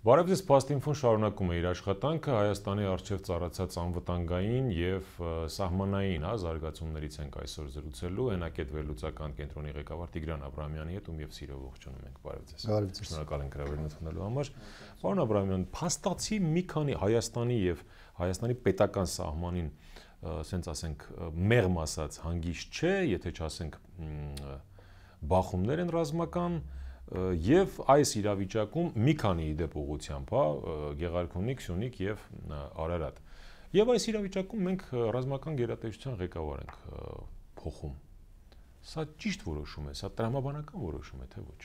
Բարևձեզ Պաստինֆոն շարունակում է իր աշխատանքը Հայաստանի արչև ծառացած անվտանգային եւ սահմանային հա զարգացումներից ենք այսօր զրուցելու հենակետ վերլուծական կենտրոնի ղեկավար Տիգրան Աբրամյանի հետ ում եւ սիրով ողջունում ենք բարևձեզ։ Բարևձեզ։ Շնորհակալ ենք հրավերնությունելու համար։ Պարոն Աբրամյան, փաստացի մի քանի Հայաստանի եւ Հայաստանի պետական սահմանին ասենց ասենք մեղմ ասած հանգիստ չէ, եթե չասենք բախումներ են ռազմական, եւ այս իրավիճակում մի քանի իդեպ ուղությամբ, հա, Գեղարքունիք, Սյունիք եւ Արարատ։ Եվ այս իրավիճակում մենք ռազմական գերատեսչության ղեկավար ենք փոխում։ Սա ճիշտ որոշում է, սա տրամաբանական որոշում է, թե ոչ։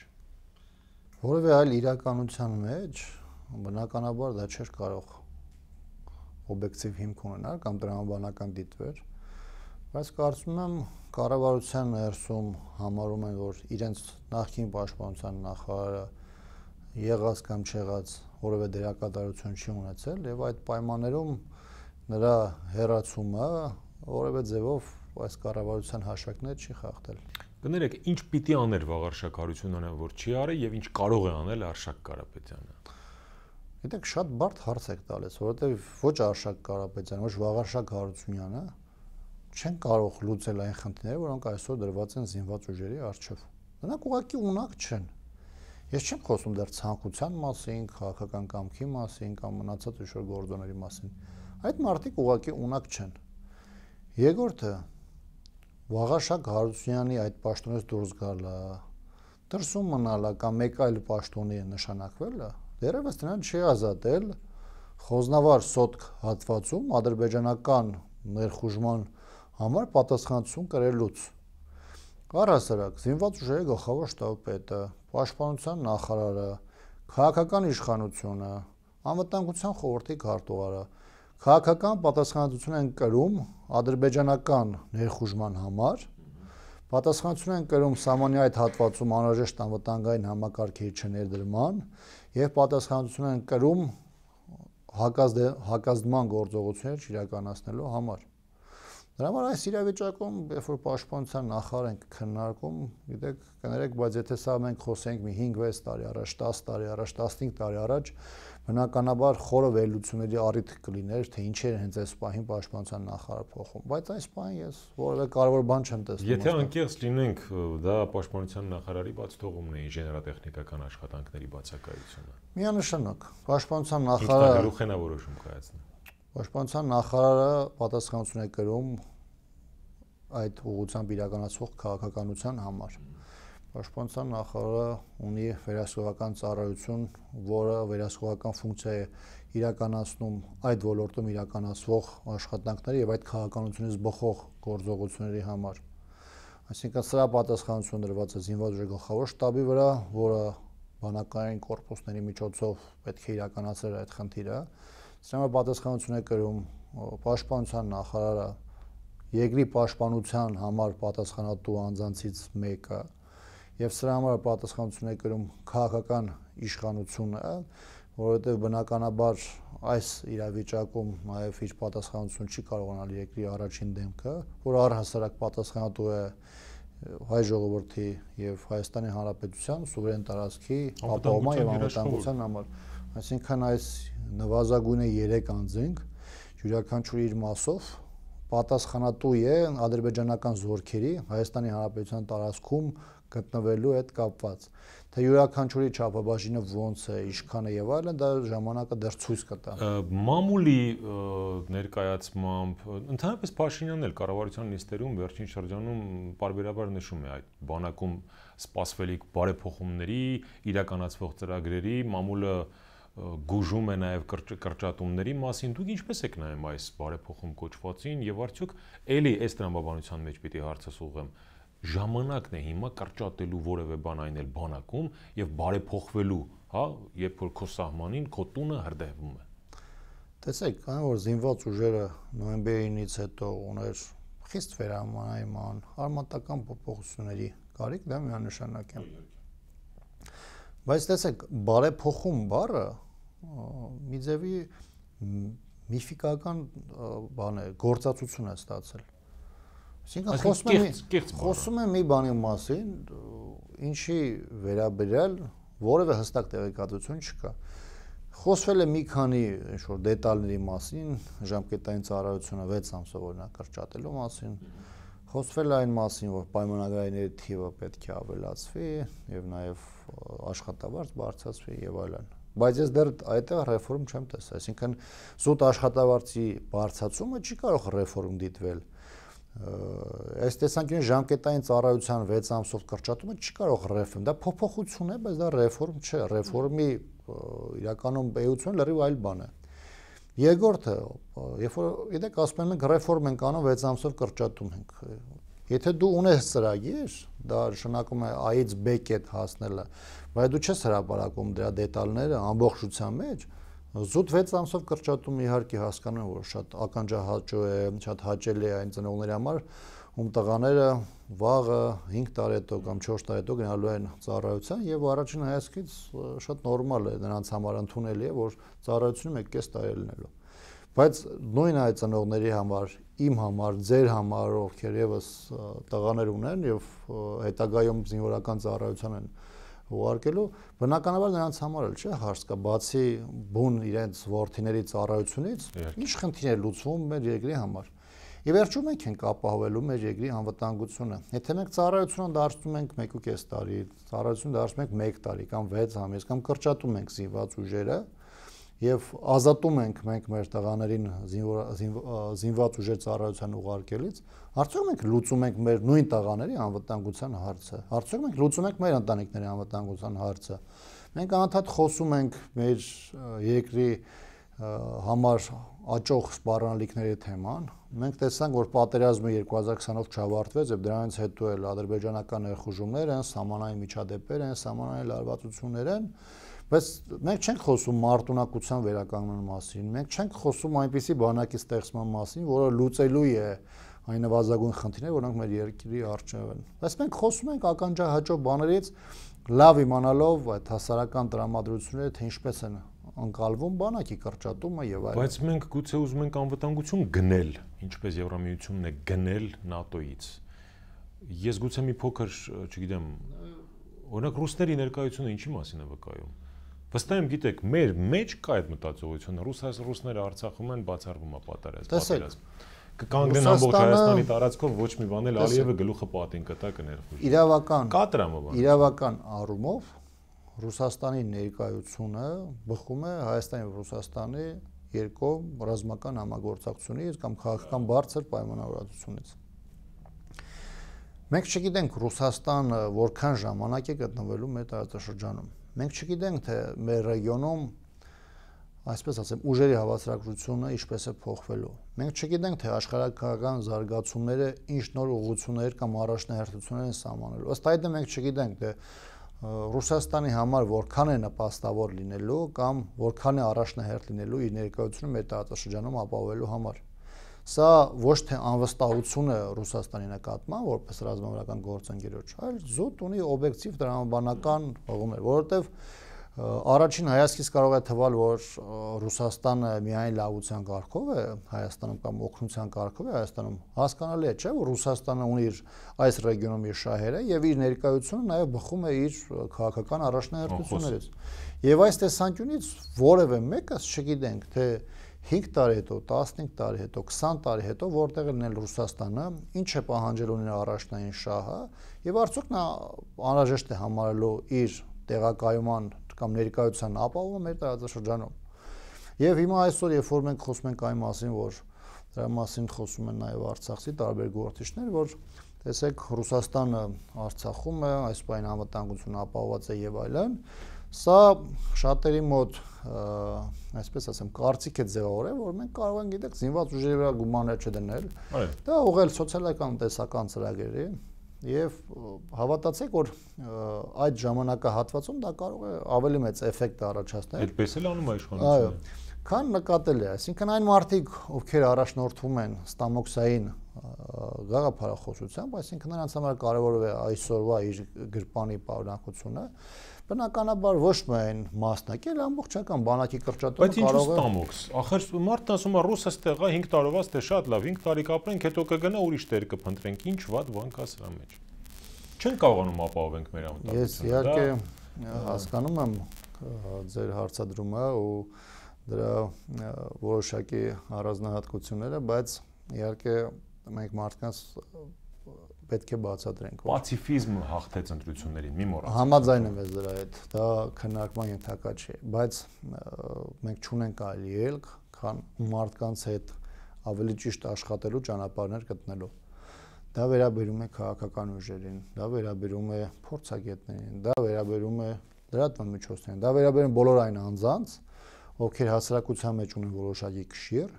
Որևէ այլ իրականության մեջ բնականաբար դա չէր կարող օբյեկտիվ հիմք ունենալ կամ տրամաբանական դիտվեր։ Բայց կարծում եմ կառավարության ներսում համարում են, որ իրենց նախկին պաշտպանության նախարարը եղած կամ չեղած որևէ դերակատարություն չի ունեցել եւ այդ պայմաններում նրա հերացումը որևէ ձևով այս կառավարության հաշվեկները չի խախտել։ Կներեք, ինչ պիտի աներ վաղարշակարությունն որ չի արել եւ ինչ կարող է անել Արշակ Կարապետյանը։ Գիտեք, շատ բարդ հարց եք տալիս, որովհետեւ ոչ Արշակ Կարապետյանը, ոչ Վաղարշակ Հարությունյանը, չեն կարող լուծել այն խնդիրները, որոնք այսօր դրված են զինված ուժերի առջև։ Նրանք ուղղակի ունակ չեն։ Ես չեմ խոսում դեռ ցանկության մասին, քաղաքական կամքի մասին կամ մնացած ինչ-որ գործոնների մասին։ Այդ մարդիկ ուղղակի ունակ չեն։ Երկրորդը Վաղաշակ Հարությունյանի այդ պաշտոնից դուրս գալը, դրսում մնալը կամ մեկ այլ պաշտոնի նշանակվելը դերևս նրան չի ազատել խոզնավար սոտք հատվածում ադրբեջանական ներխուժման համար պատասխանատվություն կրելուց։ Առհասարակ զինված ուժերի գլխավոր շտաբպետը, պաշտպանության նախարարը, քաղաքական իշխանությունը, անվտանգության խորհրդի քարտուղարը քաղաքական պատասխանատվություն են կրում ադրբեջանական ներխուժման համար, պատասխանատվություն են կրում Սամանյա այդ հատվածում անհրաժեշտ անվտանգային համակարգի չներդրման եւ պատասխանատվություն են կրում հակազդ հակազդման գործողություններ իրականացնելու համար։ Դրա համար այս իրավիճակում, երբ որ պաշտպանության նախարարն ենք քննարկում, գիտեք, կներեք, բայց եթե սա մենք խոսենք մի 5-6 տարի առաջ, 10 տարի առաջ, 15 տարի առաջ, բնականաբար խորը վերլուծությունների առիթ կլիներ, թե ինչ էր հենց այս պահին պաշտպանության նախարարը փոխում, բայց այս պահին ես որևէ կարևոր բան չեմ տեսնում։ Եթե անկեղծ լինենք, դա պաշտպանության նախարարի բաց թողումն է ինժեներատեխնիկական աշխատանքների բացակայությունը։ Միանշանակ, պաշտպանության նախարարը Ինչ տալու խնա որոշում կայացնել։ Պաշտպանության նախարարը պատասխանատուն է կրում այդ ուղղությամբ իրականացվող քաղաքականության համար։ Պաշտպանության նախարարը ունի վերահսկողական ծառայություն, որը վերահսկողական ֆունկցիա է իրականացնում այդ ոլորտում իրականացվող աշխատանքների եւ այդ քաղաքականությունից բխող գործողությունների համար։ Այսինքն սրա պատասխանատվությունը դրված է զինված ուժի գլխավոր շտաբի վրա, որը բանակային կորպուսների միջոցով պետք է իրականացրեր այդ խնդիրը։ Սրանով պատասխանություն է կրում պաշտպանության նախարարը, երկրի պաշտպանության համար պատասխանատու անձանցից մեկը եւ սրա համար պատասխանություն է կրում քաղաքական իշխանությունը, որովհետեւ բնականաբար այս իրավիճակում նաև իր պատասխանություն չի կարողանալ երկրի առաջին դեմքը, որ առհասարակ պատասխանատու է հայ ժողովրդի եւ Հայաստանի Հանրապետության սուվերեն տարածքի ապահովման եւ անվտանգության համար։ Ա, Այսինքն այս նվազագույնը 3 անձենք յուրաքանչյուր իր մասով պատասխանատու է ադրբեջանական զորքերի Հայաստանի Հանրապետության տարածքում գտնվելու հետ կապված։ Թե յուրաքանչյուրի չափաբաժինը ոնց է, ինչքան է եւ այլն, դա ժամանակը դեռ ցույց կտա։ Մամուլի ներկայացմամբ, ընդհանրապես Փաշինյանն էլ կառավարության նիստերում վերջին շրջանում parberabar նշում է այդ բանակում սպասվելիք բարեփոխումների, իրականացվող ծրագրերի, մամուլը գուժում է նաև կրճատումների մասին։ Դուք ինչպես եք նայում այս բարեփոխում կոչվածին եւ արդյոք ելի այս տրամաբանության մեջ պիտի հարցս ուղեմ ժամանակն է հիմա կրճատելու որևէ բան այնել բանակում եւ բարեփոխվելու, հա, երբ որ քո սահմանին քո տունը հրդեհվում է։ Տեսեք, այն որ զինված ուժերը նոյեմբերինից հետո ուներ խիստ վերահանման, արմատական փոփոխությունների կարիք, դա միանշանակ է։ Բայց տեսեք, բարեփոխում բառը բար մի ձևի միֆիկական բան է, գործածություն է ստացել։ Այսինքն խոսում եմ խոսում եմ մի բանի մասին, ինչի վերաբերյալ որևէ հստակ տեղեկատվություն չկա։ Խոսվել է մի քանի ինչ որ դետալների մասին, ժամկետային ծառայությունը 6 ամսով օրինակ կրճատելու մասին։ Խոսվել է այն մասին, որ պայմանագրային թիվը պետք է ավելացվի եւ նաեւ աշխատավարձ բարձրացվի եւ այլն բայց ես դեռ այդտեղ ռեֆորմ չեմ տեսա այսինքն զուտ աշխատավարձի բարձացումը չի կարող ռեֆորմ դիտվել այս տեսանկյունի ժամկետային ծառայության 6 ամսով կրճատումը չի կարող ռեֆորմ դա փոփոխություն է բայց դա ռեֆորմ չէ ռեֆորմի իրականում բեյությունը լրիվ այլ բան է երկրորդը երբ որ գիտեք ասում են ռեֆորմ ենք անում 6 ամսով կրճատում ենք եթե դու ունես ծրագիր դա նշանակում է a-ից b-ք հասնելը բայց դու չես հրաապարակում դրա դետալները ամբողջության մեջ զուտ 6 ամսով կրճատում իհարկե հասկանում եմ որ շատ ականջահաճո է շատ հաճելի է այն ծնողների համար ում տղաները վաղը 5 տարի հետո կամ 4 տարի հետո գնալու են ծառայության եւ առաջին հայացքից շատ նորմալ է նրանց համար ընդունելի է որ ծառայությունը 1.5 տարի լինելու բայց նույն այդ ծնողների համար, իմ համար, ձեր համար, ովքեր եւս տղաներ ունեն եւ հետագայում զինվորական ծառայության են ուղարկելու, բնականաբար նրանց համար էլ չէ հարց կա, բացի բուն իրենց worth-իների ծառայությունից, ինչ խնդիրներ լուծվում մեր երկրի համար։ Եվ վերջում մենք ենք ապահովելու մեր երկրի անվտանգությունը։ Եթե մենք ծառայությունը դարձնում ենք 1.5 տարի, ծառայությունը դարձնում ենք 1 տարի կամ 6 ամիս կամ կրճատում ենք զինված ուժերը, եւ ազատում ենք մենք մեր տղաներին զինված ուժեր ծառայության ուղարկելից, արդյոք մենք լուծում ենք մեր նույն տղաների անվտանգության հարցը։ Արդյոք մենք լուծում ենք մեր ընտանիքների անվտանգության հարցը։ Մենք անընդհատ խոսում ենք մեր երկրի համար աճող սպառնալիքների թեման։ Մենք տեսանք, որ պատերազմը 2020-ով չավարտվեց եւ դրանից հետո էլ ադրբեջանական ներխուժումներ են, սահմանային միջադեպեր են, սահմանային լարվածություններ են, են բայց մենք չենք խոսում մարտունակության վերականգնման մասին, մենք չենք խոսում այնպիսի բանակի ստեղծման մասին, որը լուծելու է այն նվազագույն խնդիրները, որոնք մեր երկրի առջև են։ Բայց մենք խոսում ենք ականջահաճո բաներից լավ իմանալով այդ հասարակական դրամատրությունները, թե ինչպես են անցալվում բանակի կրճատումը եւ այլն։ Բայց մենք գուցե ուզում ենք անվտանգություն գնել, ինչպես Եվրամիությունն է գնել ՆԱՏՕ-ից։ Ես գուցե մի փոքր, չգիտեմ, օրինակ ռուսների ներկայությունը ինչի մասին է վկայում Վստահ եմ գիտեք, մեր մեջ կա այդ մտածողությունը, ռուս ռուսները Արցախում են բացառվում է պատերազմ։ Կկանգնեն ամբողջ Հայաստանի տարածքով ոչ մի բան էլ Ալիևը գլուխը պատին կտա կներխուժի։ Իրավական։ Կա դրամաբան։ Իրավական առումով Ռուսաստանի ներկայությունը բխում է Հայաստանի եւ Ռուսաստանի երկու ռազմական համագործակցությունից կամ քաղաքական բարձր պայմանավորվածությունից։ Մենք չգիտենք Ռուսաստանը որքան ժամանակ է գտնվելու մեր տարածաշրջանում։ Մենք չգիտենք, թե մեր ռեգիոնում այսպես ասեմ, ուժերի հավասարակշռությունը ինչպես է փոխվելու։ Մենք չգիտենք, թե աշխարհակական զարգացումները ինչ նոր ուղղություններ կամ առաջնահերթություններ են սահմանելու։ Ըստ այդմ մենք չգիտենք, թե Ռուսաստանի համար որքան է նպաստավոր լինելու կամ որքան է առաջնահերթ լինելու իր ներկայությունը մեր տարածաշրջանում ապահովելու համար։ Սա ոչ թե անվստահություն է Ռուսաստանի նկատմամբ, որպես ռազմավարական գործընկերոջ, այլ զուտ ունի օբյեկտիվ դրամաբանական հողմեր, որովհետև առաջին հայացքից կարող է թվալ, որ Ռուսաստանը միայն լավության կարգով է Հայաստանում կամ օգնության կարգով է Հայաստանում։ Հասկանալի է, չէ՞, որ Ռուսաստանը ունի իր այս ռեգիոնում իր շահերը եւ իր ներկայությունը նաեւ բխում է իր քաղաքական առաջնահերթություններից։ Եվ այս տեսանկյունից որևէ մեկը չգիտենք, թե 5 տարի հետո, 15 տարի հետո, 20 տարի հետո որտեղ լինել Ռուսաստանը, ինչ է պահանջելու նրա առաջնային շահը եւ արդյոք նա անհրաժեշտ է համարելու իր տեղակայման կամ ներկայության ապահովը մեր տարածաշրջանում։ Եվ հիմա այսօր, երբ որ մենք խոսում ենք այն մասին, որ դրա մասին խոսում են նաեւ Արցախի տարբեր գործիչներ, որ տեսեք Ռուսաստանը Արցախում է, այս պայն անվտանգությունը ապահոված է եւ այլն, այլ Սա շատերի մոտ այսպես ասեմ, կարծիք է ձևավորել, որ մենք կարող ենք գիտեք զինված ուժերի վրա գումարներ չդնել։ Դա ուղղել սոցիալական տեսական ծրագրերի եւ հավատացեք, որ այդ ժամանակահատվածում դա կարող է ավելի մեծ էֆեկտ առաջացնել։ Այդպես էլ անում է իշխանությունը։ Այո։ Քան նկատել է, այսինքն այն մարդիկ, ովքեր առաջնորդվում են ստամոքսային գաղափարախոսությամբ, այսինքն նրանց համար կարևոր է այսօրվա իր գրպանի պարունակությունը, այս Բնականաբար ոչ միայն մասնակի, այլ ամբողջական բանակի կրճատումը կարող է։ Բայց ինչու՞ ստամոքս։ Ախր մարդն ասում է ռուսը ստեղ է 5 տարովաց թե շատ լավ 5 տարի կապրենք, հետո կգնա ուրիշ տեր կփնտրենք, ինչ վատ բան կա սրա մեջ։ Չեն կարողանում ապահովենք մեր անվտանգությունը։ Ես իհարկե հասկանում եմ ձեր հարցադրումը ու դրա որոշակի առանձնահատկությունները, բայց իհարկե մենք մարդկանց պետք է բացատրենք։ Պացիֆիզմը հաղթեց ընտրություններին, մի մոռացեք։ Համաձայն եմ ես դրա հետ, դա քննարկման ենթակա չէ, բայց մենք չունենք այլ ելք, քան մարդկանց հետ ավելի ճիշտ աշխատելու ճանապարհներ գտնելու։ Դա վերաբերում է քաղաքական ուժերին, դա վերաբերում է փորձագետներին, դա վերաբերում է լրատվամիջոցներին, դա վերաբերում է բոլոր այն անձանց, ովքեր հասարակության մեջ ունեն որոշակի քշիռ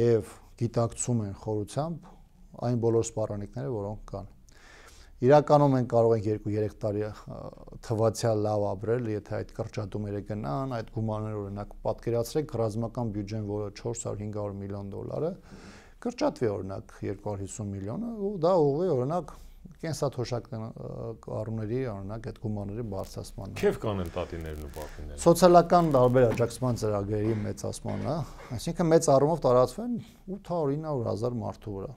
եւ գիտակցում են խորությամբ այն բոլոր սպառնիկները, որոնք կան։ Իրականում մենք կարող ենք 2-3 տարի թվացյալ լավ ապրել, եթե այդ կրճատումները գնան, այդ գումարները օրինակ պատկերացրեք ռազմական բյուջեն, որը 400-500 միլիոն դոլարը, կրճատվի օրինակ 250 միլիոնը, ու դա ուղղի օրինակ կենսաթոշակառուների օրինակ այդ գումարների բարձրացմանը։ Քեվ կան էլ տատիներն ու պապիները։ Սոցիալական տարբեր աջակցման ծրագրերի մեծացմանը, այսինքն մեծ առումով տարածվում 800-900 հազար մարդու վրա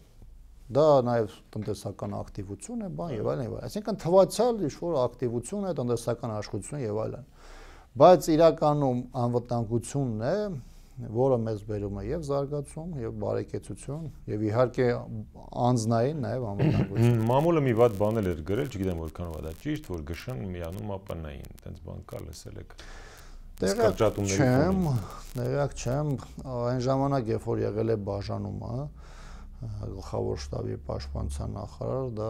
դա նաև տնտեսական ակտիվություն է, բան եւ այլն եւ այլն։ Այսինքն թվացալ ինչ որ ակտիվություն է, տնտեսական աշխատություն եւ այլն։ Բայց իրականում անվտանգությունն է, որը մեզ բերում է եւ զարգացում, եւ բարեկեցություն, եւ իհարկե անznային նաեւ անվտանգություն։ Մամուլը մի ված բան էր գրել, չգիտեմ որքանով է դա ճիշտ, որ գշն միանում ԱՊՆ-ին, տենց բան կա լսել եք։ Տեղակ չեմ, տեղակ չեմ, այն ժամանակ երբ որ եղել է բաժանումը, գլխավոր շտաբի պաշտպանության նախարար, դա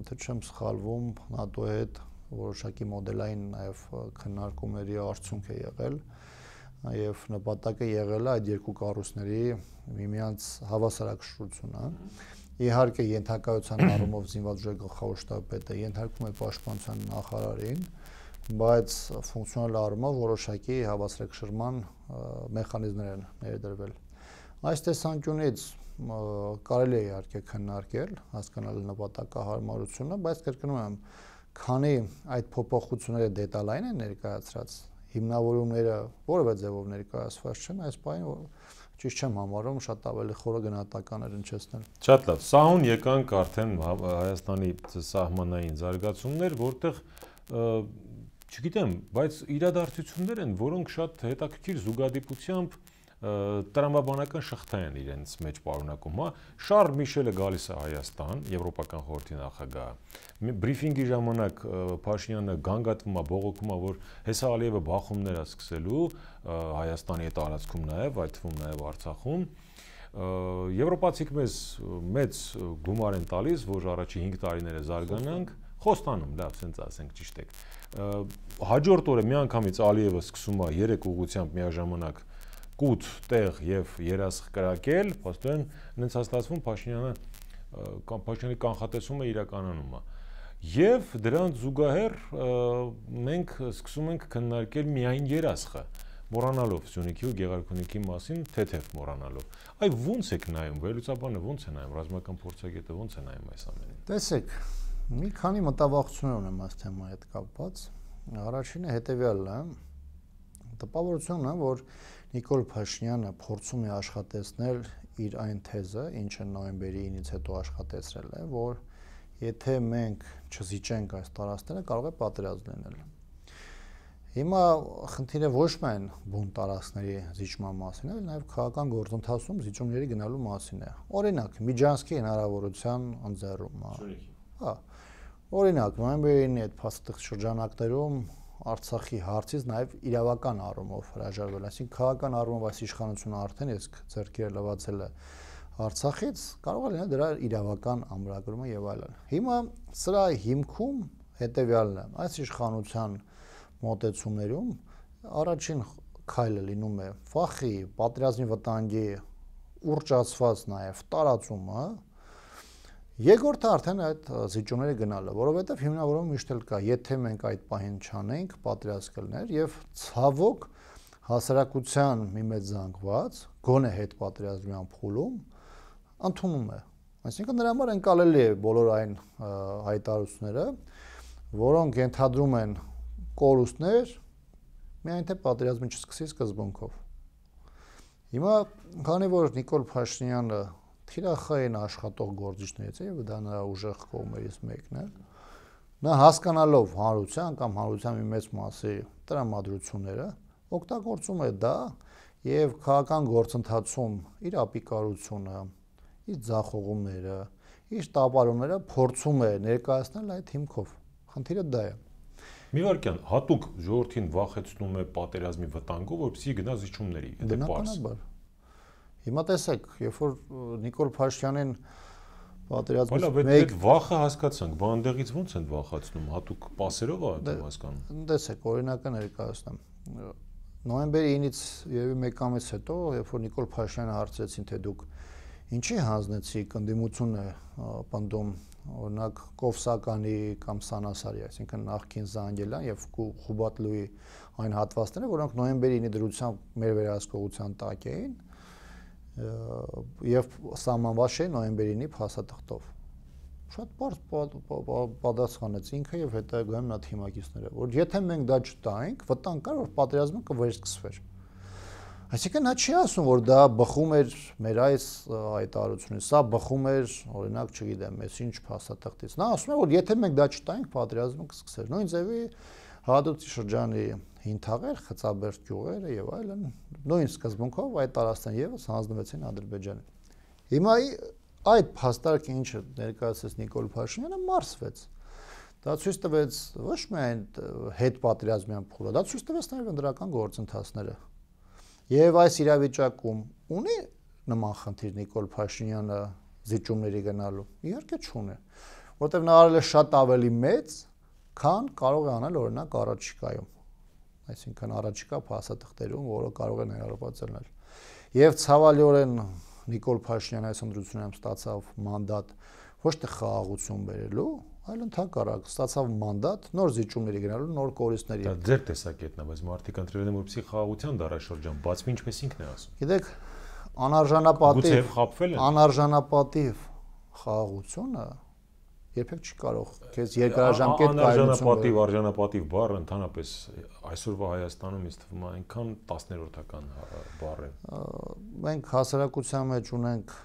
եթե չեմ սխալվում, ՆԱՏՕ-ի հետ որոշակի մոդելային նաև քննարկումների արդյունք է եղել եւ նպատակը եղել է այդ երկու կառույցների միմյանց հավասարակշռությունը։ Իհարկե ենթակայության առումով զինված ուժի գլխավոր շտաբը ենթարկում է պաշտպանության նախարարին, բայց ֆունկցիոնալ առումով որոշակի հավասարակշռման մեխանիզմներ են ներդրվել։ Այս տեսանկյունից կարելի է իհարկե քննարկել, հասկանալ նպատակահարմարությունը, բայց կրկնում եմ, քանի այդ փոփոխությունները դետալային են ներկայացրած, հիմնավորումները որևէ ձևով ներկայացված չեն, այս բանը ճիշտ չեմ համարում, շատ ավելի խորը գնահատականներ ընչեցնել։ Շատ լավ։ Սահուն եկանք արդեն հա, Հայաստանի սահմանային զարգացումներ, որտեղ չգիտեմ, բայց իրադարձություններ են, որոնք շատ հետաքրքիր զուգադիպությամբ տրամաբանական շղթա են իրենց մեջ պարունակում, հա։ Շարլ Միշելը գալիս է Հայաստան, Եվրոպական խորհրդի նախագահը։ Բրիֆինգի ժամանակ Փաշինյանը գանգատվում է, բողոքում է, որ Հեսա Ալիևը բախումներ է սկսելու Հայաստանի տարածքում նաև, այդ թվում նաև Արցախում եվրոպացիք մեզ մեծ գումար են տալիս, որ առաջի 5 տարիները զարգանանք, խոստանում, լավ, սենց ասենք ճիշտ է։ Հաջորդ օրը միանգամից Ալիևը սկսում է երեք ուղությամբ միաժամանակ կուտ տեղ եւ երասխկրակել, փաստորեն նենց հաստատվում Փաշինյանը կամ Փաշինյանի կանխատեսումը իրականանում է։ Եվ դրան զուգահեռ մենք սկսում ենք քննարկել միայն երասխը, մոռանալով Սյունիքի ու Գեղարքունիքի մասին, թեթև մոռանալով։ Այ ո՞նց եք նայում, վերլուծաբանը ո՞նց է նայում, ռազմական փորձագետը ո՞նց է նայում այս ամենին։ Տեսեք, մի քանի մտավախություն ունեմ այս թեմայի հետ կապված։ Առաջինը հետեւյալն է, հետևյալ, տպավորությունը, որ Նիկոլ Փաշինյանը փորձում է աշխատեցնել իր այն թեզը, ինչը նոյեմբերի 9-ից հետո աշխատեցրել է, որ եթե մենք չզիջենք այս տարածքները, կարող է պատերազմ լինել։ Հիմա խնդիրը ոչ միայն բուն տարածքների զիջման մասին է, այլ նաև քաղաքական գործընթացում զիջումների գնալու մասին է։ Օրինակ, Միջանսկի հնարավորության անձեռումը։ Շուրիքի։ Հա։ Օրինակ, նոյեմբերին այդ փաստաթղթ շրջանակներում Արցախի հարցից նաև իրավական առումով հրաժարվել, այսինքն քաղաքական առումով այս իշխանությունը արդեն իսկ ձեռքերը լվացել է Արցախից, կարող է լինել դրա իրավական ամրագրումը եւ այլն։ Հիմա սրա հիմքում հետեւյալն է. այս իշխանության մոտեցումներում առաջին քայլը լինում է ֆախի պատերազմի վտանգի ուռճացված նաև տարածումը, Երկրորդը արդեն այդ զիջումները գնալը, որովհետև հիմնավորումը միշտ էլ կա, եթե մենք այդ պահին չանենք, պատրաստ կլներ եւ ցավոք հասարակության մի մեծ զանգված գոնե հետ պատրաստության փուլում ընդունում է։ Այսինքն նրա համար ընկալելի է բոլոր այն հայտարարությունները, որոնք ենթադրում են կորուստներ, միայն թե պատրաստումը չսկսի սկզբունքով։ Հիմա, քանի որ Նիկոլ Փաշինյանը թիրախային աշխատող գործիչներից է եւ դա նրա ուժեղ կողմերից մեկն է նա հասկանալով հանրության կամ հանրության մի մեծ մասի տրամադրությունները օգտագործում է դա եւ քաղաքական գործընթացում իր ապիկարությունը, իր ձախողումները, իր տապալումները փորձում է ներկայացնել այդ հիմքով։ Խնդիրը դա է։ Միվարկյան հատուկ ժողովրդին վախեցնում է պատերազմի վտանգով, որպեսզի գնա զիջումների դեպարս։ Բնականաբար Հիմա տեսեք, երբ որ Նիկոլ Փաշյանին պատերազմից մեկ Հələ, այդ վախը հասկացանք, բա այնտեղից ո՞նց են վախացնում, հատուկ պասերով է դու դե, հասկանում։ Տեսեք, օրինակը ներկայացնեմ։ Նոյեմբերի 9-ից երևի մեկ ամիս հետո, երբ որ Նիկոլ Փաշյանը հարցրեցին, թե դուք ինչի հանձնեցիք ընդդիմությունը պնդում օրինակ Կովսականի կամ Սանասարի, այսինքն նախքին Զանգելյան եւ Խուբատլուի այն հատվածները, որոնք նոյեմբերի 9-ի դրությամբ մեր վերահսկողության տակ էին, եւ սահմանված չէ նոյեմբերինի փաստաթղթով։ Շատ բարձ պատասխանեց ինքը եւ հետագայում նա թիմակիցները, որ եթե մենք դա չտայինք, վտանգ կար, որ պատերազմը կվերսկսվեր։ Այսինքն նա չի ասում, որ դա բխում էր մեր այս հայտարարությունից, սա բխում էր, օրինակ, չգիտեմ, ես ինչ փաստաթղթից։ Նա ասում է, որ եթե մենք դա չտայինք, պատերազմը կսկսեր։ Նույն ձևի հադրուտի շրջանի հինթաղեր, խծաբերդ գյուղերը եւ այլն նույն սկզբունքով այդ տարածքն եւս հանձնվեցին Ադրբեջանին։ Հիմա այդ փաստարկը ինչը ներկայացրեց Նիկոլ Փաշինյանը մարսվեց։ Դա ցույց տվեց ոչ միայն հետ պատերազմյան փուլը, դա ցույց տվեց նաեւ ընդրական գործընթացները։ Եվ այս իրավիճակում ունի նման խնդիր Նիկոլ Փաշինյանը զիջումների գնալու։ Իհարկե չունի, որտեղ նա արել է շատ ավելի մեծ, քան կարող է անել օրինակ առաջիկայում այսինքն առաջիկա փաստաթղթերում, որը կարող են հերարապած լինել։ Եվ ցավալիորեն Նիկոլ Փաշինյանը այս ընդրությունում ստացավ մանդատ ոչ թե խաղաղություն բերելու, այլ ընդհակառակ ստացավ մանդատ նոր զիջումների գնալու նոր կորիստների։ Դա ձեր տեսակետն է, բայց մարդիկ ընտրվել են որպեսի խաղաղության դարաշրջան, բացի ինչպես ինքն է ասում։ Գիտեք, անարժանապատիվ անարժանապատիվ խաղաղությունը երբեք չի կարող քեզ երկարաժամկետ կայունություն պատիվ արժանապատիվ բառը ընդհանրապես այսօրվա Հայաստանում ինձ թվում է այնքան 10-րդական հա- բառ է մենք հասարակության մեջ ունենք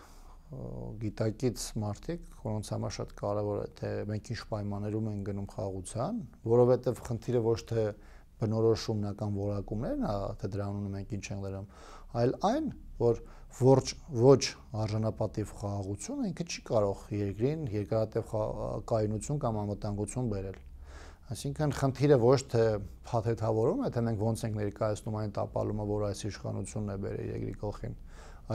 գիտակից մարդիկ, որոնց համար շատ կարևոր է թե մենք ինչ պայմաններում ենք գնում խաղացան, որովհետև խնդիրը ոչ թե բնորոշումն է կամ որակումներն է, թե դրան ունենք ինչ են լրում, այլ այն, որ ոչ ոչ արժանապատիվ խաղաղություն ինքը չի կարող երկրին երկարատև կայունություն կամ անվտանգություն բերել։ Այսինքն խնդիրը ոչ թե փաթեթավորում է, թե մենք ոնց ենք ներկայացնում այն տապալումը, որ այս իշխանությունն է բերել երկրի գլխին,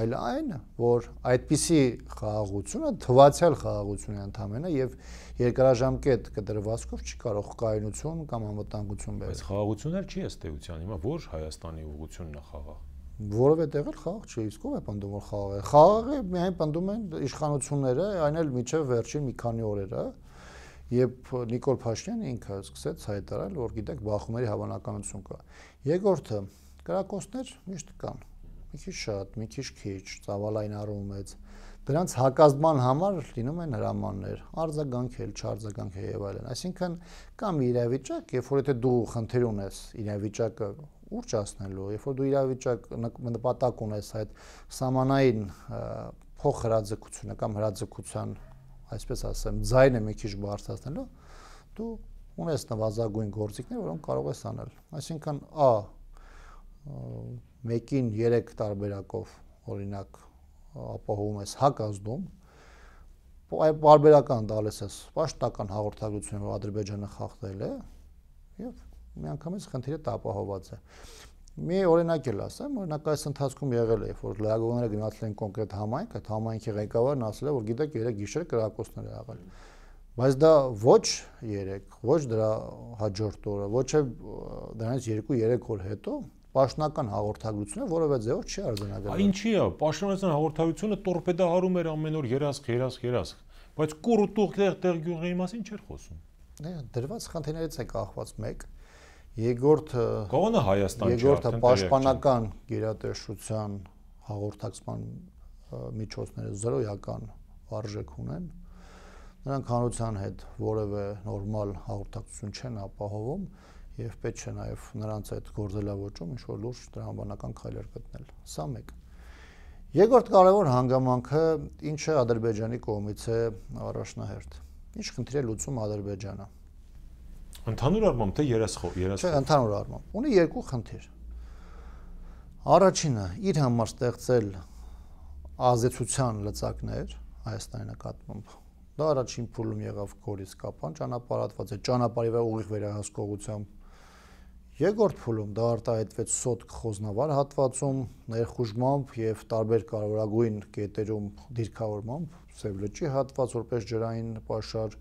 այլ այն, որ այդպիսի խաղաղությունը թվացial խաղաղություն է ընդամենը եւ երկարաժամկետ կտրվածքով չի կարող կայունություն կամ անվտանգություն բերել։ Բայց խաղաղությունը չի ըստ էության։ Հիմա ո՞ր Հայաստանի ուղղությունն է խաղաղ որևէ տեղ էլ խաղ չէ, իսկ ով է պնդում որ խաղ է։ Խաղը միայն պնդում են իշխանությունները, այն էլ միջև վերջին մի քանի օրերը, երբ Նիկոլ Փաշինյանը ինքը սկսեց հայտարարել, որ գիտեք, բախումների հավանականություն կա։ Երկրորդը, կրակոցներ միշտ կան։ Մի քիչ շատ, մի քիչ քիչ, ծավալային առումից։ Դրանց հակազդման համար լինում են հրամաններ, արձագանքել, չարձագանքել եւ այլն։ Այսինքն կամ իրավիճակ, երբ որ եթե դու խնդիր ունես իրավիճակը ուր չասնելու, երբ որ դու իրավիճակ նպատակ ունես այդ սամանային փող հրաձգությունը կամ հրաձգության, այսպես ասեմ, ձայնը մի քիչ բարձրացնելու, դու ունես նվազագույն գործիքներ, որոնք կարող ես անել։ Այսինքն A 1-ին 3 տարբերակով օրինակ ապահովում ես հակազդում, բարբերական դալես ես պաշտական հաղորդագրություն, որ Ադրբեջանը խախտել է, եւ միանգամից խնդիրը տապահոված է։ Մի օրինակ էլ ասեմ, օրինակ այս ընթացքում եղել է, որ լեգոները գնացել են կոնկրետ համայնք, այդ համայնքի ղեկավարն ասել է, որ գիտեք, երեք գիշեր կրակոցներ եղել։ Բայց դա ոչ 3, ոչ դրա հաջորդ օրը, ոչ էլ դրանից 2-3 օր հետո պաշտոնական հաղորդագրությունը որևէ ձևով չի արձանագրվել։ Ինչի՞ է, պաշտոնական հաղորդագրությունը տորպեդահարում էր ամեն օր երասք, երասք, երասք, բայց կորուտուղ տեղ տեղ գյուղերի մասին չէր խոսում։ Դե դրված խնդիրներից է կախված մեկ, Երկրորդը Կողնը Հայաստան չէ, երկրորդը պաշտպանական գերատեսչության հաղորդակցման միջոցները զրոյական արժեք ունեն։ Նրանք հանրության հետ որևէ նորմալ հաղորդակցություն չեն ապահովում եւ պետք չէ նաեւ նրանց այդ գործելավոճում ինչ որ լուրջ դրամաբանական քայլեր գտնել։ Սա մեկ։ Երկրորդ կարևոր հանգամանքը ինչը Ադրբեջանի կողմից է առաջնահերթ։ Ինչ խնդիր է լուծում Ադրբեջանը։ Ընդհանուր առմամբ թե երասխո, երասխո։ Չէ, ընդհանուր առմամբ։ Ունի երկու խնդիր։ Առաջինը իր համար ստեղծել ազեցության լծակներ Հայաստանի նկատմամբ։ Դա առաջին փուլում եղավ Գորիս Կապան, ճանապարհատված է ճանապարհի վրա ուղիղ վերահսկողությամբ։ Երկրորդ փուլում դա արտահայտվեց Սոտք խոզնավար հատվածում, ներխուժմամբ եւ տարբեր կարևորագույն կետերում դիրքավորմամբ Սևլեջի հատված որպես ջրային պաշար,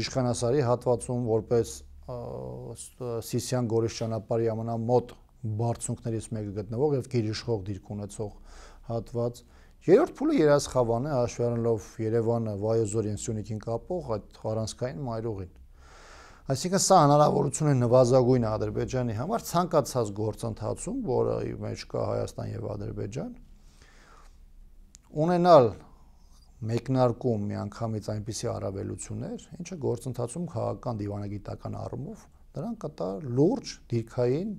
Իշխանասարի հատվածում որպես Սիսիան Գորիս ճանապարհի ամենամոտ բարձունքներից մեկը գտնվող եւ գերիշխող դիրք ունեցող հատված։ Երրորդ փուլը երասխավան է հաշվառելով Երևանը Վայոզորին Սյունիքին կապող այդ առանցքային մայրուղին։ Այսինքն սա հնարավորություն է նվազագույն Ադրբեջանի համար ցանկացած գործընթացում, որի մեջ կա Հայաստան եւ Ադրբեջան, ունենալ մեկնարկում միանգամից այնպիսի առավելություններ, ինչը գործընթացում քաղաքական դիվանագիտական առումով դրան կտա լուրջ դիրքային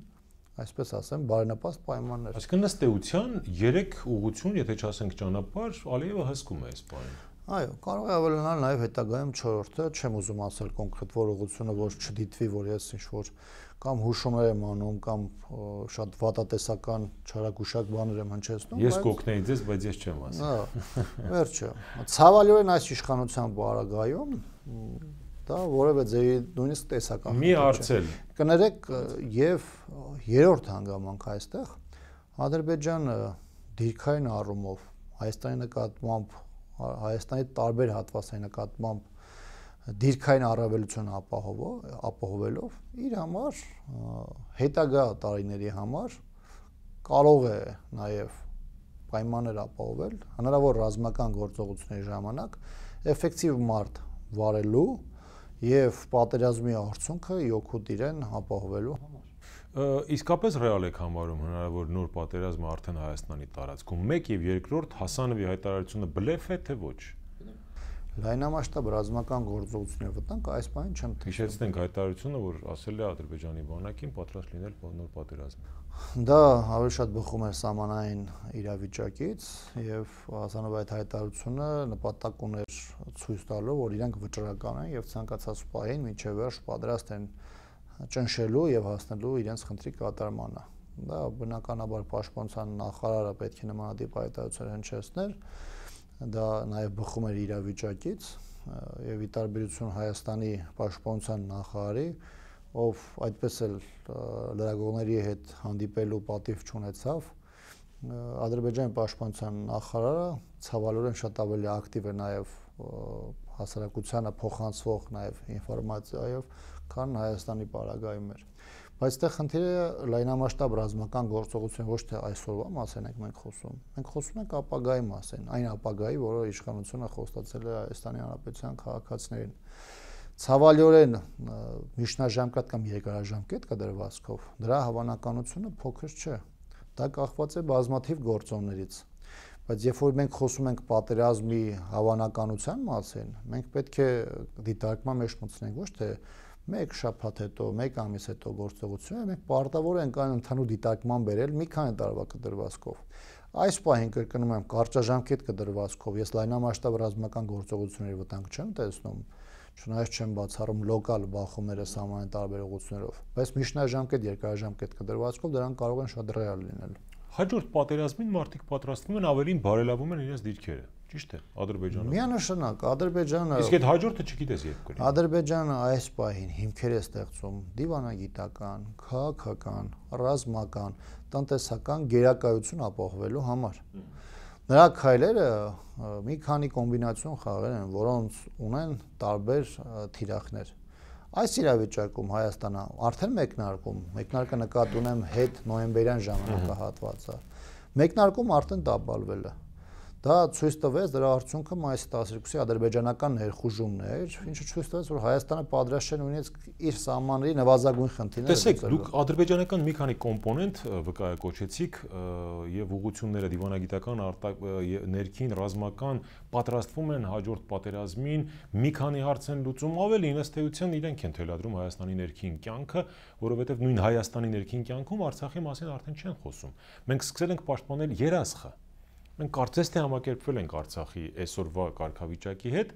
այսպես ասեմ, բարենպաստ պայմաններ։ Այսինքն ըստ էության 3 ուղություն, եթե չասենք ճանապարհ, Ալիևը հսկում է այս բանը։ Այո, կարող է ավելանալ նաև հետագայում 4-ը, չեմ ուզում ասել կոնկրետ որ ուղությունը, որ չդիտվի, որ ես ինչ որ կամ հուշումներ եմ անում կամ շատ վատատեսական չարագուշակ բաներ եմ հնչեցնում ես կօգնեի ձեզ բայց ես չեմ ասի վերջը ցավալիորեն այս իշխանության բարագայում դա որևէ ձեւի նույնիսկ տեսական մի արցել կներեք եւ երրորդ հանգամանք այստեղ ադրբեջանը դիրքային առումով հայաստանի նկատմամբ հայաստանի տարբեր հատվածների նկատմամբ դիրքային առավելություն ապահովով, ապահովելով իր համար հետագա տարիների համար կարող է նաև պայմաններ ապահովել հնարավոր ռազմական գործողությունների ժամանակ էֆեկտիվ մարդ վարելու եւ պատերազմի արդյունքը յոկուտ իրեն ապահովելու համար։ Իսկապես ռեալ եք համարում հնարավոր նոր պատերազմը արդեն Հայաստանի տարածքում։ 1 եւ 2-րդ Հասանովի հայտարարությունը բլեֆ է թե ոչ լայնամասշտաբ ռազմական գործողություններ վտանք, այս բանը չեմ տեսնում։ Հիշեցնենք հայտարարությունը, որ ասել է Ադրբեջանի բանակին պատրաստ լինել նոր պատերազմ։ Դա ավելի շատ բխում էր սահմանային իրավիճակից եւ հասանով այդ հայտարարությունը նպատակ ուներ ցույց տալու, որ իրանք վճռական են եւ ցանկացած պահին ոչ վերջ պատրաստ են ճնշելու եւ հասնելու իրենց խնդրի կատարմանը։ Դա բնականաբար պաշտպանության նախարարը պետք է նմանատիպ հայտարարություն հնչեցներ դա նաև բխում էր իրավիճակից եւ ի տարբերություն Հայաստանի պաշտպանության նախարարի, ով այդպես էլ լրագրողների հետ հանդիպելու պատիվ չունեցավ, Ադրբեջանի պաշտպանության նախարարը ցավալորեն շատ ավելի ակտիվ է նաև հասարակությանը փոխանցվող նաև ինֆորմացիայով, քան Հայաստանի պարագայում էր։ Բայց այդտեղ խնդիրը լայնամասշտաբ ռազմական գործողություն ոչ թե այսօրվա մասին ենք մենք խոսում։ Մենք խոսում ենք ապագայի մասին, այն ապագայի, որը իշխանությունը խոստացել է Հայաստանի Հանրապետության քաղաքացիներին։ Ցավալիորեն միջնաժամկետ կամ երկարաժամկետ կդրվածքով դրա հավանականությունը փոքր չէ։ Դա կախված է բազմաթիվ գործոններից։ Բայց երբ որ մենք խոսում ենք պատերազմի հավանականության մասին, մենք պետք է դիտարկման մեջ մտցնենք ոչ թե դե մեկ շաբաթ հետո, մեկ ամիս հետո գործողությունը մենք պարտավոր ենք այն ընդհանուր դիտարկման բերել մի քանի տարվա կտրվածքով։ Այս պահին կրկնում եմ կարճաժամկետ կտրվածքով ես լայնամասշտաբ ռազմական գործողությունների վտանգ չեմ տեսնում չնայած չեմ բացառում լոկալ բախումները սահմանային տարբերություններով, բայց միջնաժամկետ, երկարաժամկետ կտրվածքով դրանք կարող են շատ ռեալ լինել։ Հաջորդ պատերազմին մարդիկ պատրաստվում են ավելին բարելավում են իրենց դիրքերը։ Ճիշտ է, Ադրբեջանը։ Միանշանակ, Ադրբեջանը Իսկ այդ հաջորդը չգիտես երբ կլինի։ Ադրբեջանը այս պահին հիմքեր է ստեղծում դիվանագիտական, քաղաքական, ռազմական, տնտեսական գերակայություն ապահովելու համար։ Նրա քայլերը մի քանի կոմբինացիոն խաղեր են, որոնց ունեն տարբեր թիրախներ։ Այս իրավիճակում Հայաստանը արդեն մեկնարկում, մեկնարկը նկատ ունեմ հետ նոյեմբերյան ժամանակահատվածը։ Մեկնարկում արդեն տապալվել է։ Ա, Դա ցույց տվեց դրա արդյունքը մայիսի 12-ի ադրբեջանական ներխուժումն էր, ինչը ցույց տվեց, որ Հայաստանը պատրաստ չէ նույնիսկ իր սահմանների նվազագույն խնդիրները լուծելու։ Տեսեք, դուք ադրբեջանական մի քանի կոմպոնենտ վկայակոչեցիք եւ ուղությունները դիվանագիտական ներքին ռազմական պատրաստվում են հաջորդ պատերազմին, մի քանի հարց են լուծում, ավելին ըստ էության իրենք են թելադրում Հայաստանի ներքին կյանքը, որովհետեւ նույն Հայաստանի ներքին կյանքում Արցախի մասին արդեն չեն խոսում։ Մենք սկսել ենք պաշտպանել երասխը մենք կարծես թե համակերպվել ենք Արցախի այսօրվա կարգավիճակի հետ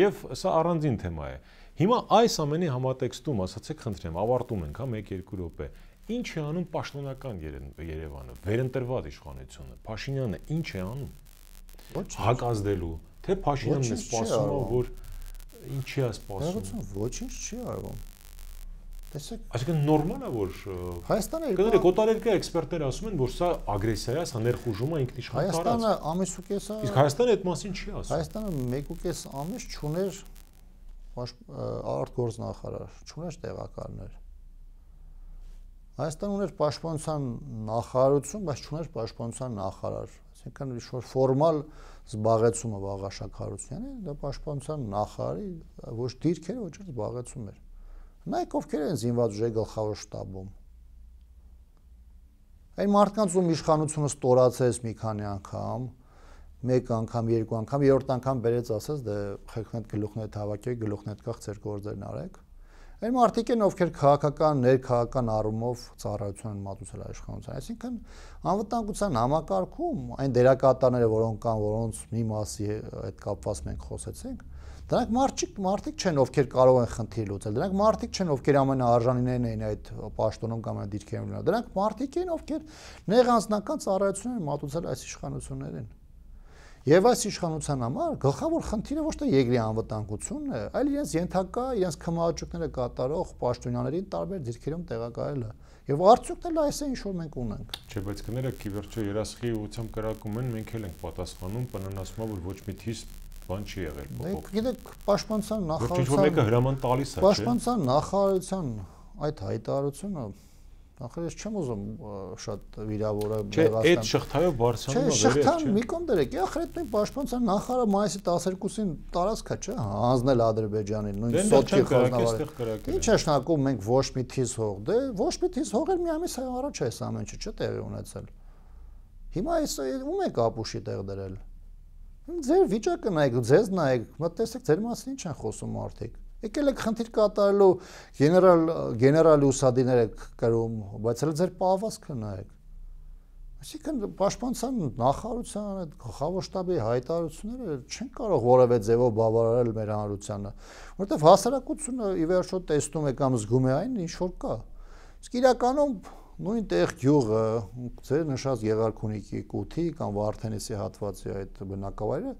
եւ սա առանձին թեմա է։ Հիմա այս ամենի համատեքստում, ասացեք խնդրեմ, ավարտում ենք, հա 1-2 րոպե։ Ինչ է անում պաշտոնական Երևանը, վերընտրված իշխանությունը։ Փաշինյանը ինչ է անում։ Ոչ հակազդելու, թե Փաշինյանն է սпасում, որ ինչի է սпасում։ Դերուցում ոչինչ չի արվում։ Տեսեք։ Այսինքն նորմալ է որ Հայաստանը գները գոտարերկա էքսպերտները ասում են որ սա ագրեսիա է, սա ներխուժում է ինքնիշխան տարած։ Հայաստանը ամիս ու կես է։ Իսկ Հայաստանը այդ մասին չի ասում։ Հայաստանը 1.5 ամիս չուներ արտգործնախարար, չուներ տեղակալներ։ Հայաստան ուներ պաշտպանության նախարարություն, բայց չուներ պաշտպանության նախարար։ Այսինքն ինչ որ ֆորմալ զբաղեցումը Վաղաշակ Հարությունյանի, դա պաշտպանության նախարարի ոչ դիրք էր, ոչ զբաղեցում էր։ Նայեք ովքեր են զինված ուժի գլխավոր շտաբում։ Այն մարդկանց ում իշխանությունը ստորացեց մի քանի անգամ, մեկ անգամ, երկու անգամ, երրորդ անգամ բերեց ասած, դե խեղքնդ գլուխներդ հավաքեք, գլուխներդ կախ ձեր գործերն արեք։ Այն մարդիկ են ովքեր քաղաքական, ներքաղաքական առումով ծառայություն են մատուցել իշխանության։ Այսինքն անվտանգության համակարգում այն դերակատարները, որոնք կան, որոնց մի մասի հետ կապված մենք խոսեցինք, Դրանք մարդիկ մարդիկ չեն, ովքեր կարող են խնդիր լուծել։ Դրանք մարդիկ չեն, ովքեր ամենաարժանիններն են այդ պաշտոնում կամ այդ դիրքերում լինել։ Դրանք մարդիկ են, ովքեր նեղ անձնական ծառայություն են մատուցել այս իշխանություններին։ Եվ այս իշխանության համար գլխավոր խնդիրը ոչ թե երկրի անվտանգությունն է, այլ իրենց ենթակա, իրենց քմաճուկները կատարող պաշտոնյաներին տարբեր դիրքերում տեղակայելը։ Եվ արդյունքն էլ այս է, ինչ որ մենք ունենք։ Չէ, բայց կներեք, ի վերջո երասխի ուղությամբ կրակում են, մենք էլ ենք պատասխանում, բնանասումա որ ոչ մի թիզ բան չի եղել փոփոխ։ Դե գիտեք, պաշտպանության նախարարության Ինչ որ մեկը հրաման տալիս է, չէ՞։ Պաշտպանության նախարարության այդ հայտարարությունը Ախր ես չեմ ուզում շատ վիրավորը մեղացնեմ։ Չէ, այդ շղթայով Բարսելոնա վերել չէ։ Չէ, շղթան մի կողմ դրեք, ախր այդ նույն պաշտպանության նախարարը մայիսի 12-ին տարածքա չէ, հանձնել Ադրբեջանին նույն դե, սոթի դե, խորնավարը։ Ինչ է շնակում մենք ոչ մի թիզ հող, դե ոչ մի թիզ հող էլ մի ամիս առաջ է այս ամենը չէ տեղի ունեցել։ Հիմա այս ում է կապուշի տեղ դրել։ Ձեր վիճակը նայեք, ձեզ նայեք, մտածեք ձեր մասին ինչ են խոսում մարդիկ։ Եկել եք խնդիր կատարելու գեներալ գեներալի ուսադիներ եք գրում, բայց հենց ձեր պահվածքը նայեք։ Այսինքն պաշտպանության նախարարության այդ գլխավոր շտաբի հայտարարությունները չեն կարող որևէ ձևով բավարարել մեր հանրությանը, որովհետև հասարակությունը ի վերջո տեսնում է կամ զգում է այն, ինչ որ կա։ Իսկ իրականում նույնտեղ գյուղը ձեր նշած Եղարքունիքի կոթի կամ Վարդենիսի հատվածի այդ բնակավայրը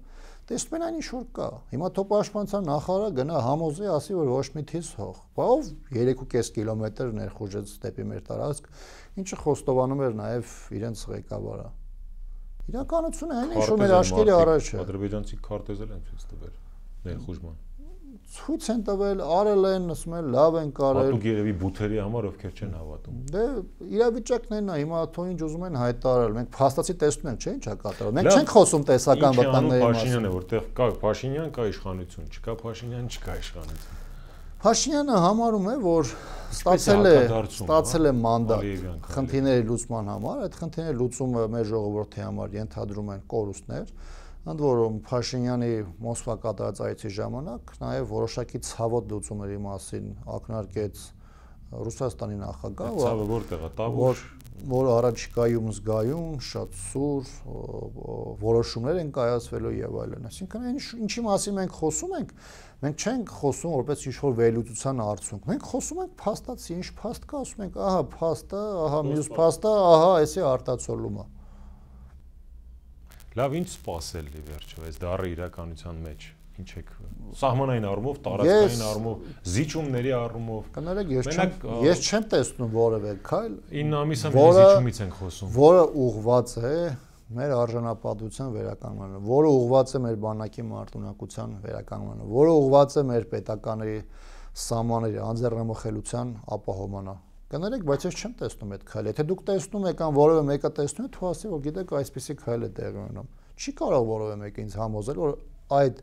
տեսնում են այն ինչ որ կա։ Հիմա թոփաշպանցան նախարարը գնա համոզի, ասի որ ոչ մի թիզ հող։ Բավ 3.5 կիլոմետր ներխուժեց դեպի մեր տարածք, ինչը խոստովանում էր նաև իրենց ղեկավարը։ Իրականությունը այն ինչ որ մեր աչքերի առաջ է։ Ադրբեջանցի քարտեզել են ցույց տվել ներխուժման ցույց են տվել, արել են, ասում են լավ են կարել։ Հատուկ երևի բութերի համար ովքեր չեն հավատում։ Դե իրավիճակն այն է, հիմա թող ինչ ուզում են հայտարարել։ Մենք փաստացի տեսնում ենք, չէ՞, ինչա կատարվում։ Մենք չենք խոսում տեսական վտանգների մասին։ Փաշինյանն է, որտեղ կա Փաշինյան, կա իշխանություն, չկա Փաշինյան, չկա իշխանություն։ Փաշինյանը համարում է, որ ստացել է ստացել է հա, մանդատ խնդիրների լուծման համար, այդ խնդիրների լուծումը մեր ժողովրդի համար ենթադրում են կորուստներ ընդ որում Փաշինյանի Մոսկվա կատարած այցի ժամանակ նաև որոշակի ցավոտ լուծումների մասին ակնարկեց Ռուսաստանի նախագահը։ Ցավը որտեղ է՝ Տավուր, որ առաջիկայում զգայուն, շատ սուր որոշումներ են կայացվելու եւ այլն։ Այսինքն այն ինչի մասին մենք խոսում ենք, մենք չենք խոսում որպես ինչ-որ վերլուծության արդյունք։ Մենք խոսում ենք փաստացի, ինչ փաստ կա, ասում ենք, ահա փաստը, ահա մյուս փաստը, ահա էսի արտացոլումը։ Ա Լավ, ինչ սпасել լի դե վերջով այս դառը իրականության մեջ։ Ինչ եք սահմանային առումով, տարածքային առումով, զիջումների առումով։ Կներեք, ես չեմ ես չեմ տեսնում որևէ քայլ։ 9 ամիսը մենք զիջումից ենք խոսում։ Որը ուղված է մեր արժանապատվության վերականգնմանը, որը ուղված է մեր բանակի մարտունակության վերականգնմանը, որը ուղված է մեր պետականների սահմանների անձեռնամխելիության ապահովմանը։ Կներեք, բայց ես չեմ տեսնում այդ քայլը։ Եթե դուք տեսնում եք կամ որևէ մեկը տեսնում է, թող ասի, որ գիտեք, այսպիսի քայլ է տեղի ունենում։ Չի կարող որևէ մեկը ինձ համոզել, որ այդ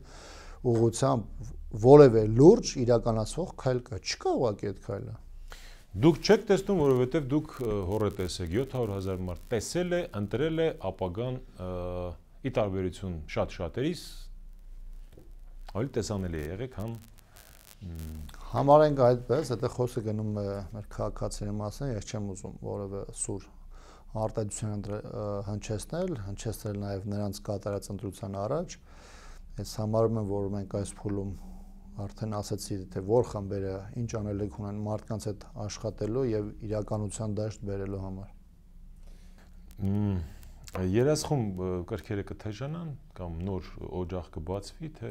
ուղղությամբ որևէ լուրջ իրականացվող քայլ կա։ Չկա ուղղակի այդ քայլը։ Դուք չեք տեսնում, որովհետև դուք հորը տեսեք 700.000 մարդ տեսել է, ընտրել է ապագան ի տարբերություն շատ շատերից ավելի տեսանելի է եղեք համ Համարենք այդպես, եթե խոսքը գնում է մեր քաղաքացիների մասին, ես չեմ ուզում որևէ սուր արտադրության հնչեցնել, հնչեցնել նաև նրանց կատարած ընտրության առաջ։ Ես համարում եմ, որ մենք այս փուլում արդեն ասացի, թե որ խմբերը ինչ անելիք ունեն մարդկանց հետ աշխատելու եւ իրականության դաշտ բերելու համար։ Մմ Երասխում կրկերը կթեժանան կամ նոր օջախ կբացվի թե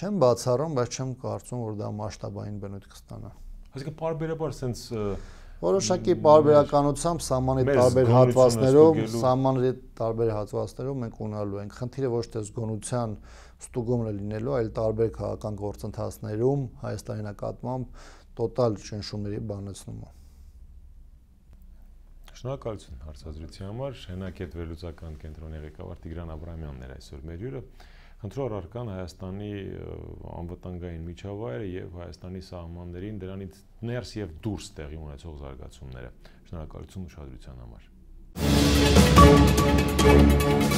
Չեմ բացառում, բայց չեմ կարծում, որ դա մասշտաբային բնույթ կստանա։ Այսինքն բարբերաբար սենց որոշակի բարբերականությամբ սահմանի տարբեր հատվածներով, սահմանի տարբեր հատվածներով մենք ունալու ենք։ Խնդիրը ոչ թե զգոնության ստուգումն է լինելու, այլ տարբեր քաղաքական գործընթացներում Հայաստանի նկատմամբ տոտալ ճնշումների բանացումը։ Շնորհակալություն հարցազրույցի համար։ Շենակետ վերլուծական կենտրոնի ղեկավար Տիգրան Աբրամյանն էր այսօր մեր հյուրը։ Խնդրոր արկան Հայաստանի անվտանգային միջավայրը եւ Հայաստանի սահմաններին դրանից ներս եւ դուրս տեղի ունեցող զարգացումները։ Շնորհակալություն ուշադրության համար։ Thank you.